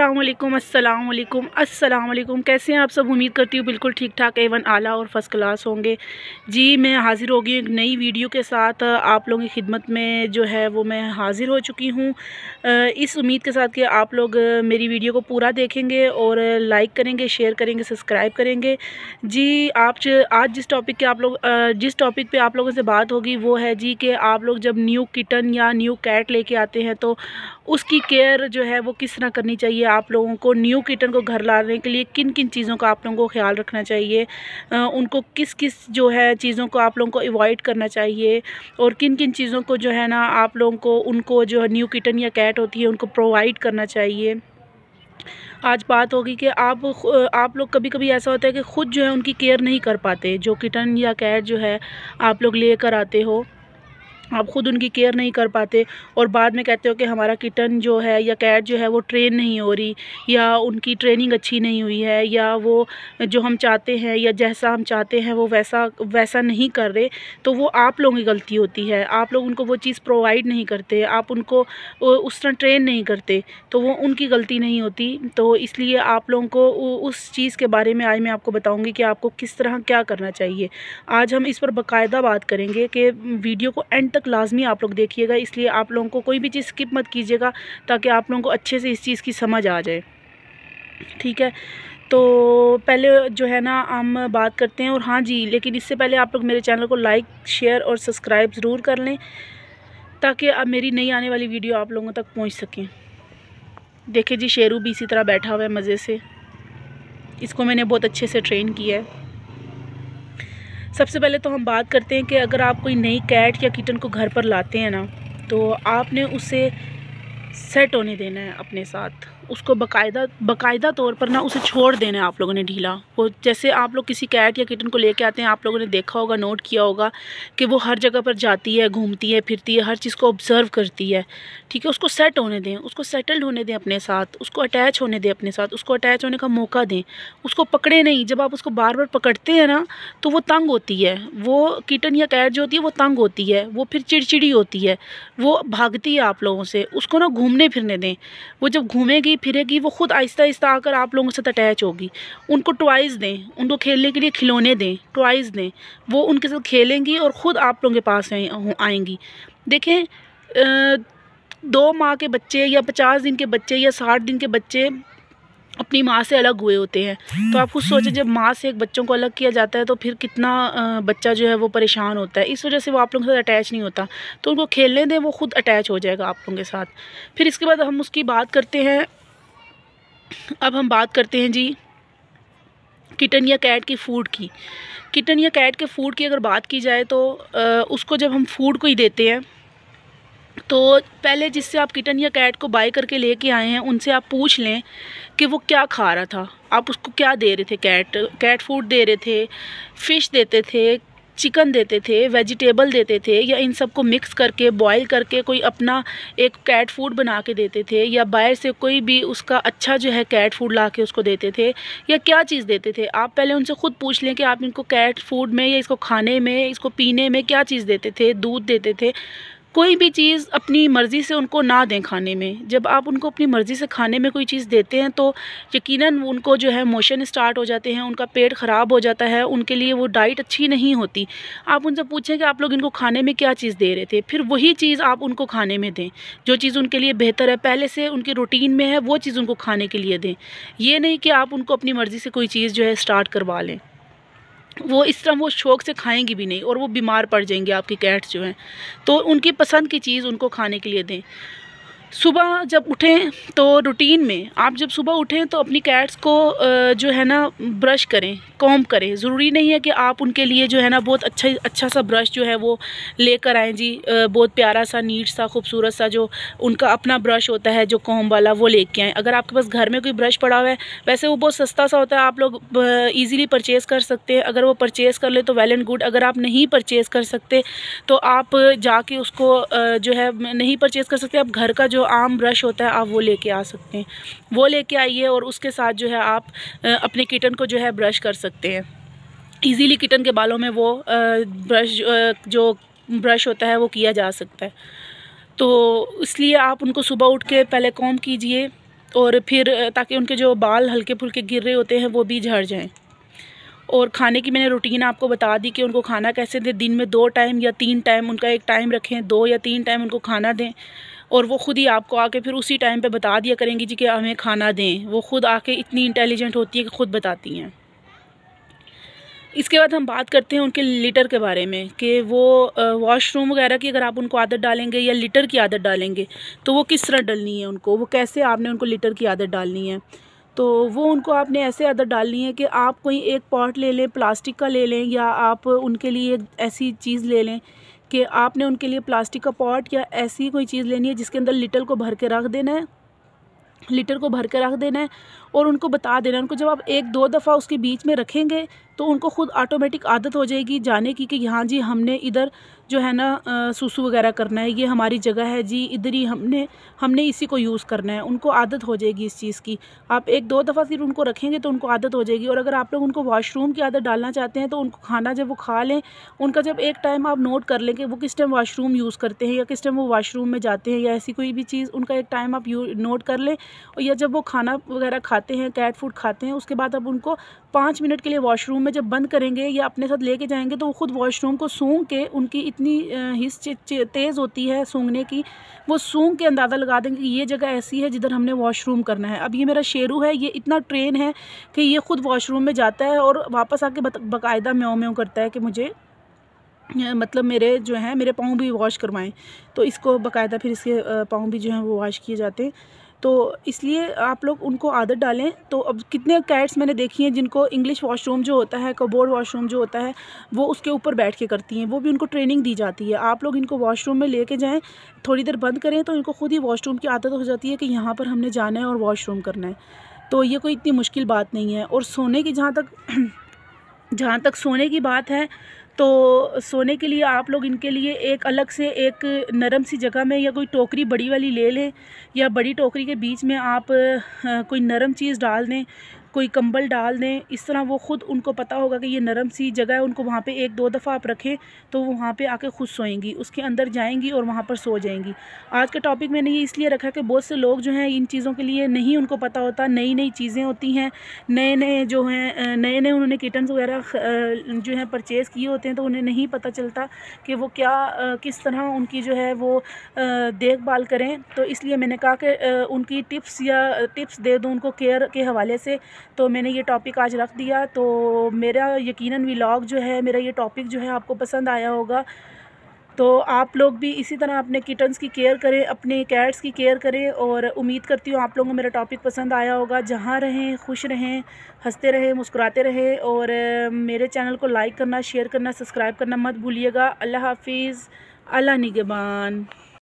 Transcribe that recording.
असलकुम असलकुम असलकुम कैसे हैं आप सब उम्मीद करती हूँ बिल्कुल ठीक ठाक एवन आला और फर्स्ट क्लास होंगे जी मैं हाज़िर हो गई एक नई वीडियो के साथ आप लोगों की खिदमत में जो है वो मैं हाज़िर हो चुकी हूँ इस उम्मीद के साथ कि आप लोग मेरी वीडियो को पूरा देखेंगे और लाइक करेंगे शेयर करेंगे सब्सक्राइब करेंगे जी आप आज जिस टॉपिक के आप लोग जिस टॉपिक पर आप लोगों से बात होगी वो है जी कि आप लोग जब न्यू किटन या न्यू कैट लेके आते हैं तो उसकी केयर जो है वो किस तरह करनी चाहिए आप लोगों को न्यू किटन को घर लाने के लिए किन किन चीज़ों का आप लोगों को ख्याल रखना चाहिए उनको किस किस जो है चीज़ों को आप लोगों को अवॉइड करना चाहिए और किन किन चीज़ों को जो है ना आप लोगों को उनको जो है न्यू किटन या कैट होती है उनको प्रोवाइड करना चाहिए आज बात होगी कि आप आप लोग कभी कभी ऐसा होता है कि ख़ुद जो है उनकी केयर नहीं कर पाते जो किटन या कैट जो है आप लोग लेकर आते हो आप ख़ुद उनकी केयर नहीं कर पाते और बाद में कहते हो कि हमारा किटन जो है या कैट जो है वो ट्रेन नहीं हो रही या उनकी ट्रेनिंग अच्छी नहीं हुई है या वो जो हम चाहते हैं या जैसा हम चाहते हैं वो वैसा वैसा नहीं कर रहे तो वो आप लोगों की गलती होती है आप लोग उनको वो चीज़ प्रोवाइड नहीं करते आप उनको उस तरह ट्रेन नहीं करते तो वो उनकी गलती नहीं होती तो इसलिए आप लोगों को उस चीज़ के बारे में आज मैं आपको बताऊँगी कि आपको किस तरह क्या करना चाहिए आज हम इस पर बाकायदा बात करेंगे कि वीडियो को एंड तक लाजमी आप लोग देखिएगा इसलिए आप लोगों को कोई भी चीज़ स्किप मत कीजिएगा ताकि आप लोगों को अच्छे से इस चीज़ की समझ आ जाए ठीक है तो पहले जो है ना हम बात करते हैं और हाँ जी लेकिन इससे पहले आप लोग मेरे चैनल को लाइक शेयर और सब्सक्राइब ज़रूर कर लें ताकि अब मेरी नई आने वाली वीडियो आप लोगों तक पहुंच सकें देखिए जी शेरू भी इसी तरह बैठा हुआ है मज़े से इसको मैंने बहुत अच्छे से ट्रेन किया है सबसे पहले तो हम बात करते हैं कि अगर आप कोई नई कैट या किटन को घर पर लाते हैं ना तो आपने उसे सेट होने देना है अपने साथ उसको बाकायदा बाकायदा तौर पर ना उसे छोड़ देना है आप लोगों ने ढीला वो जैसे आप लोग किसी कैट या किटन को लेके आते हैं आप लोगों ने देखा होगा नोट किया होगा कि वो हर जगह पर जाती है घूमती है फिरती है हर चीज़ को ऑब्ज़र्व करती है ठीक है उसको सेट होने दें उसको सेटल्ड होने दें अपने साथ उसको अटैच होने दें अपने साथ उसको अटैच होने का मौका दें उसको पकड़े नहीं जब आप उसको बार बार पकड़ते हैं ना तो वो तंग होती है वो किटन या कैट जो होती है वो तंग होती है वो फिर चिड़चिड़ी होती है वो भागती है आप लोगों से उसको ना घूमने फिरने दें वो जब घूमेगी घूमेगी फिरेगी वो खुद आहिस्ता आहिस्ता आकर आप लोगों के साथ अटैच होगी उनको टॉयज़ दें उनको खेलने के लिए खिलौने दें टॉयज़ दें वो उनके साथ खेलेंगी और ख़ुद आप लोगों के पास आएंगी देखें दो माह के बच्चे या पचास दिन के बच्चे या साठ दिन के बच्चे अपनी माँ से अलग हुए होते हैं तो आप खुद सोचें जब माँ से एक बच्चों को अलग किया जाता है तो फिर कितना बच्चा जो है वो परेशान होता है इस वजह से वो आप लोगों के साथ अटैच नहीं होता तो उनको खेलने दें वो खुद अटैच हो जाएगा आप लोगों के साथ फिर इसके बाद हम उसकी बात करते हैं अब हम बात करते हैं जी किटन या कैट के फूड की किटन या कैट के फूड की अगर बात की जाए तो उसको जब हम फूड को ही देते हैं तो पहले जिससे आप किटन या कैट को बाय करके लेके आए हैं उनसे आप पूछ लें कि वो क्या खा रहा था आप उसको क्या दे रहे थे कैट कैट फूड दे रहे थे फ़िश देते थे चिकन देते थे वेजिटेबल देते थे या इन सब को मिक्स करके बॉईल करके कोई अपना एक कैट फूड बना के देते थे या बाहर से कोई भी उसका अच्छा जो है कैट फूड ला के उसको देते थे या क्या चीज़ देते थे आप पहले उनसे ख़ुद पूछ लें कि आप इनको कैट फूड में या इसको खाने में इसको पीने में क्या चीज़ देते थे दूध देते थे कोई भी चीज़ अपनी मर्ज़ी से उनको ना दें खाने में जब आप उनको अपनी मर्ज़ी से खाने में कोई चीज़ देते हैं तो यकीनन उनको जो है मोशन स्टार्ट हो जाते हैं उनका पेट ख़राब हो जाता है उनके लिए वो डाइट अच्छी नहीं होती आप उनसे पूछें कि आप लोग इनको खाने में क्या चीज़ दे रहे थे फिर वही चीज़ आप उनको खाने में दें जो चीज़ उनके लिए बेहतर है पहले से उनकी रूटीन में है वो चीज़ उनको खाने के लिए दें ये नहीं कि आप उनको अपनी मर्ज़ी से कोई चीज़ जो है स्टार्ट करवा लें वो इस तरह वो शौक से खाएंगी भी नहीं और वो बीमार पड़ जाएंगे आपकी कैट्स जो हैं तो उनकी पसंद की चीज़ उनको खाने के लिए दें सुबह जब उठें तो रूटीन में आप जब सुबह उठें तो अपनी कैट्स को जो है ना ब्रश करें कॉम करें ज़रूरी नहीं है कि आप उनके लिए जो है ना बहुत अच्छा अच्छा सा ब्रश जो है वो लेकर आएँ जी बहुत प्यारा सा नीट सा खूबसूरत सा जो उनका अपना ब्रश होता है जो कॉम वाला वो लेके आएँ अगर आपके पास घर में कोई ब्रश पड़ा हुआ है वैसे वो बहुत सस्ता सा होता है आप लोग ईज़िली परचेज़ कर सकते हैं अगर वो परचेज़ कर ले तो वेल एंड गुड अगर आप नहीं परचेज़ कर सकते तो आप जाके उसको जो है नहीं परचेज़ कर सकते आप घर का जो आम ब्रश होता है आप वो लेके आ सकते हैं वो लेके आइए और उसके साथ जो है आप अपने किटन को जो है ब्रश कर सकते हैं ईजीली किटन के बालों में वो ब्रश जो ब्रश होता है वो किया जा सकता है तो इसलिए आप उनको सुबह उठ के पहले कॉम कीजिए और फिर ताकि उनके जो बाल हल्के फुल्के गिर रहे होते हैं वो भी झड़ जाएं और खाने की मैंने रूटीन आपको बता दी कि उनको खाना कैसे दें दिन में दो टाइम या तीन टाइम उनका एक टाइम रखें दो या तीन टाइम उनको खाना दें और वो ख़ुद ही आपको आके फिर उसी टाइम पे बता दिया करेंगी जी कि हमें खाना दें वो ख़ुद आके इतनी इंटेलिजेंट होती है कि ख़ुद बताती हैं इसके बाद हम बात करते हैं उनके लिटर के बारे में कि वो वॉशरूम वगैरह की अगर आप उनको आदत डालेंगे या लिटर की आदत डालेंगे तो वो किस तरह डालनी है उनको वो कैसे आपने उनको लिटर की आदत डालनी है तो वो उनको आपने ऐसे आदत डालनी है कि आप कोई एक पॉट ले लें प्लास्टिक का ले लें या आप उनके लिए ऐसी चीज़ ले लें कि आपने उनके लिए प्लास्टिक का पॉट या ऐसी कोई चीज़ लेनी है जिसके अंदर लिटल को भर के रख देना है लीटर को भर के रख देना है और उनको बता देना है उनको जब आप एक दो दफ़ा उसके बीच में रखेंगे तो उनको खुद ऑटोमेटिक आदत हो जाएगी जाने की कि यहाँ जी हमने इधर जो है ना सुसु वगैरह करना है ये हमारी जगह है जी इधर ही हमने हमने इसी को यूज़ करना है उनको आदत हो जाएगी इस चीज़ की आप एक दो दफ़ा फिर उनको रखेंगे तो उनको आदत हो जाएगी और अगर आप लोग उनको वॉशरूम की आदत डालना चाहते हैं तो उनको खाना जब वो खा लें उनका जब एक टाइम आप नोट कर लें कि वो किस टाइम वाशरूम यूज़ करते हैं या किस टाइम वो वाशरूम में जाते हैं या ऐसी कोई भी चीज़ उनका एक टाइम आप नोट कर लें या जब वो खाना वगैरह खाते हैं कैट फूड खाते हैं उसके बाद आप उनको पाँच मिनट के लिए वाशरूम में जब बंद करेंगे या अपने साथ लेके जाएंगे तो वो ख़ुद वॉशरूम को सूंघ के उनकी इतनी हिस तेज़ होती है सूंघने की वो सूंघ के अंदाज़ा लगा देंगे कि ये जगह ऐसी है जिधर हमने वॉशरूम करना है अब ये मेरा शेरू है ये इतना ट्रेन है कि ये ख़ुद वॉशरूम में जाता है और वापस आके बाकायदा म्यों म्यों करता है कि मुझे मतलब मेरे जो है मेरे पाँव भी वॉश करवाएं तो इसको बाकायदा फिर इसके पाँव भी जो हैं वो वॉश किए जाते हैं तो इसलिए आप लोग उनको आदत डालें तो अब कितने कैट्स मैंने देखी हैं जिनको इंग्लिश वॉशरूम जो होता है कबोर्ड वॉशरूम जो होता है वो उसके ऊपर बैठ के करती हैं वो भी उनको ट्रेनिंग दी जाती है आप लोग इनको वॉशरूम में लेके जाएं थोड़ी देर बंद करें तो इनको खुद ही वॉशरूम की आदत हो जाती है कि यहाँ पर हमने जाना है और वॉशरूम करना है तो ये कोई इतनी मुश्किल बात नहीं है और सोने की जहाँ तक जहाँ तक सोने की बात है तो सोने के लिए आप लोग इनके लिए एक अलग से एक नरम सी जगह में या कोई टोकरी बड़ी वाली ले लें या बड़ी टोकरी के बीच में आप कोई नरम चीज़ डाल दें कोई कंबल डाल दें इस तरह वो ख़ुद उनको पता होगा कि ये नरम सी जगह है उनको वहाँ पे एक दो दफ़ा आप रखें तो वो वहाँ पे आके खुद सोएंगी उसके अंदर जाएंगी और वहाँ पर सो जाएंगी आज के टॉपिक मैंने ये इसलिए रखा कि बहुत से लोग जो हैं इन चीज़ों के लिए नहीं उनको पता होता नई नई चीज़ें होती हैं नए नए जो हैं नए नए उन्होंने किटन्स वगैरह जो हैं परचेज़ किए होते हैं तो उन्हें नहीं पता चलता कि वो क्या किस तरह उनकी जो है वो देखभाल करें तो इसलिए मैंने कहा कि उनकी टिप्स या टिप्स दे दूँ उनको केयर के हवाले से तो मैंने ये टॉपिक आज रख दिया तो मेरा यकीनन व्लॉग जो है मेरा ये टॉपिक जो है आपको पसंद आया होगा तो आप लोग भी इसी तरह अपने किटन्स की केयर करें अपने कैट्स की केयर करें और उम्मीद करती हूँ आप लोगों को मेरा टॉपिक पसंद आया होगा जहाँ रहें खुश रहें हंसते रहें मुस्कुराते रहें और मेरे चैनल को लाइक करना शेयर करना सब्सक्राइब करना मत भूलिएगा अल्लाह हाफिज़ अल्लाह निगेबान